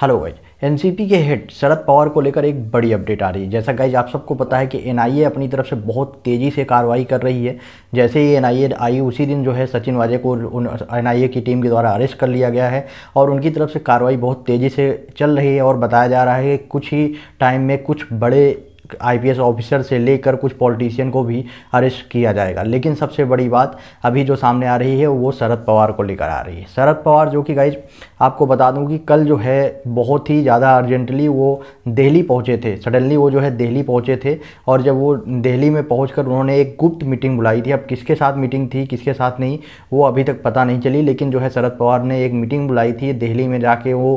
hello guys NCP के head Sharad Pawar को लेकर एक बड़ी अपडेट आ रही है जैसा गाइज आप सबको पता है कि एनआईए अपनी तरफ से बहुत तेज़ी से कार्रवाई कर रही है जैसे ही एनआईए आई उसी दिन जो है सचिन वाजे को उन एनआईए की टीम के द्वारा अरेस्ट कर लिया गया है और उनकी तरफ से कार्रवाई बहुत तेज़ी से चल रही है और बताया जा रहा है कि कुछ ही टाइम में कुछ बड़े आईपीएस ऑफिसर से लेकर कुछ पॉलिटिशियन को भी अरेस्ट किया जाएगा लेकिन सबसे बड़ी बात अभी जो सामने आ रही है वो शरद पवार को लेकर आ रही है शरद पवार जो कि गाइज आपको बता दूं कि कल जो है बहुत ही ज़्यादा अर्जेंटली वो दिल्ली पहुँचे थे सडनली वो जो है दिल्ली पहुँचे थे और जब वो दिल्ली में पहुँच उन्होंने एक गुप्त मीटिंग बुलाई थी अब किसके साथ मीटिंग थी किसके साथ नहीं वो अभी तक पता नहीं चली लेकिन जो है शरद पवार ने एक मीटिंग बुलाई थी दिल्ली में जाके वो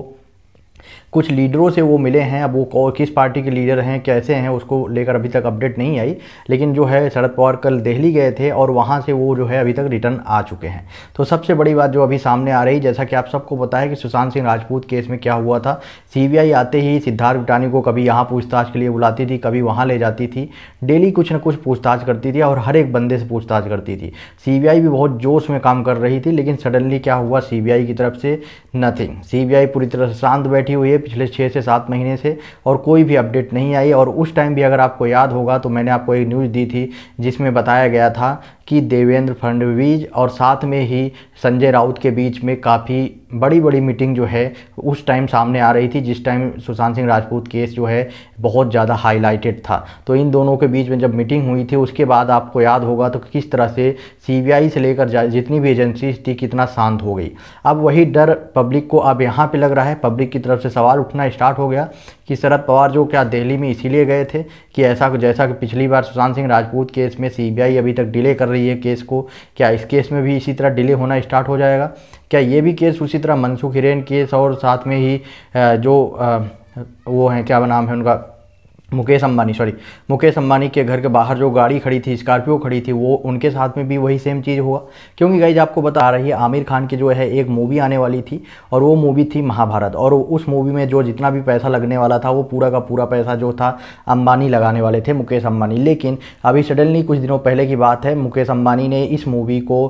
कुछ लीडरों से वो मिले हैं अब वो किस पार्टी के लीडर हैं कैसे हैं उसको लेकर अभी तक अपडेट नहीं आई लेकिन जो है शरद पवार कल दिल्ली गए थे और वहाँ से वो जो है अभी तक रिटर्न आ चुके हैं तो सबसे बड़ी बात जो अभी सामने आ रही जैसा कि आप सबको पता है कि सुशांत सिंह राजपूत केस में क्या हुआ था सी आते ही सिद्धार्थ बिटानी को कभी यहाँ पूछताछ के लिए बुलाती थी कभी वहाँ ले जाती थी डेली कुछ ना कुछ पूछताछ करती थी और हर एक बंदे से पूछताछ करती थी सी भी बहुत जोश में काम कर रही थी लेकिन सडनली क्या हुआ सी की तरफ से नथिंग सीबीआई पूरी तरह से शांत बैठी बैठी हुई है पिछले छः से सात महीने से और कोई भी अपडेट नहीं आई और उस टाइम भी अगर आपको याद होगा तो मैंने आपको एक न्यूज़ दी थी जिसमें बताया गया था कि देवेंद्र फडणवीस और साथ में ही संजय राउत के बीच में काफ़ी बड़ी बड़ी मीटिंग जो है उस टाइम सामने आ रही थी जिस टाइम सुशांत सिंह राजपूत केस जो है बहुत ज़्यादा हाईलाइटेड था तो इन दोनों के बीच में जब मीटिंग हुई थी उसके बाद आपको याद होगा तो किस तरह से सीबीआई से लेकर जितनी भी एजेंसी थी कितना शांत हो गई अब वही डर पब्लिक को अब यहाँ पर लग रहा है पब्लिक की तरफ तरफ से सवाल उठना स्टार्ट हो गया कि शरद पवार जो क्या दिल्ली में इसीलिए गए थे कि ऐसा जैसा कि पिछली बार सुशांत सिंह राजपूत केस में सीबीआई अभी तक डिले कर रही है केस को क्या इस केस में भी इसी तरह डिले होना स्टार्ट हो जाएगा क्या ये भी केस उसी तरह मनसुख हिरेन केस और साथ में ही जो वो हैं क्या नाम है उनका मुकेश अंबानी सॉरी मुकेश अंबानी के घर के बाहर जो गाड़ी खड़ी थी स्कॉर्पियो खड़ी थी वो उनके साथ में भी वही सेम चीज़ हुआ क्योंकि गाइज आपको बता रही है आमिर खान की जो है एक मूवी आने वाली थी और वो मूवी थी महाभारत और उस मूवी में जो जितना भी पैसा लगने वाला था वो पूरा का पूरा पैसा जो था अंबानी लगाने वाले थे मुकेश अम्बानी लेकिन अभी सडनली कुछ दिनों पहले की बात है मुकेश अम्बानी ने इस मूवी को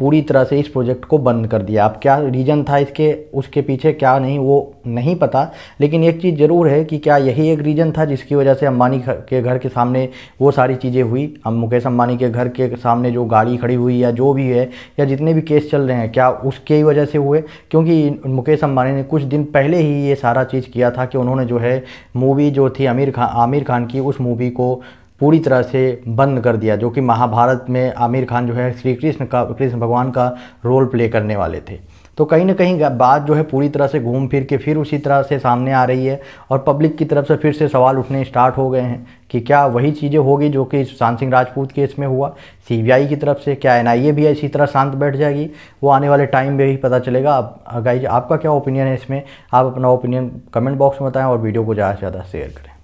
पूरी तरह से इस प्रोजेक्ट को बंद कर दिया अब क्या रीज़न था इसके उसके पीछे क्या नहीं वो नहीं पता लेकिन एक चीज़ ज़रूर है कि क्या यही एक रीज़न था जिसकी वजह से अंबानी के घर के सामने वो सारी चीज़ें हुई हम मुकेश अंबानी के घर के सामने जो गाड़ी खड़ी हुई या जो भी है या जितने भी केस चल रहे हैं क्या उसके वजह से हुए क्योंकि मुकेश अंबानी ने कुछ दिन पहले ही ये सारा चीज़ किया था कि उन्होंने जो है मूवी जो थी आमिर खान आमिर खान की उस मूवी को पूरी तरह से बंद कर दिया जो कि महाभारत में आमिर खान जो है श्री कृष्ण का कृष्ण भगवान का रोल प्ले करने वाले थे तो कहीं ना कहीं बात जो है पूरी तरह से घूम फिर के फिर उसी तरह से सामने आ रही है और पब्लिक की तरफ से फिर से सवाल उठने स्टार्ट हो गए हैं कि क्या वही चीज़ें होगी जो कि सुशांत सिंह राजपूत केस में हुआ सीबीआई की तरफ से क्या एनआईए भी इसी तरह शांत बैठ जाएगी वो आने वाले टाइम में ही पता चलेगा आप गाइज आपका क्या ओपिनियन है इसमें आप अपना ओपिनियन कमेंट बॉक्स में बताएं और वीडियो को ज़्यादा से ज़्यादा शेयर करें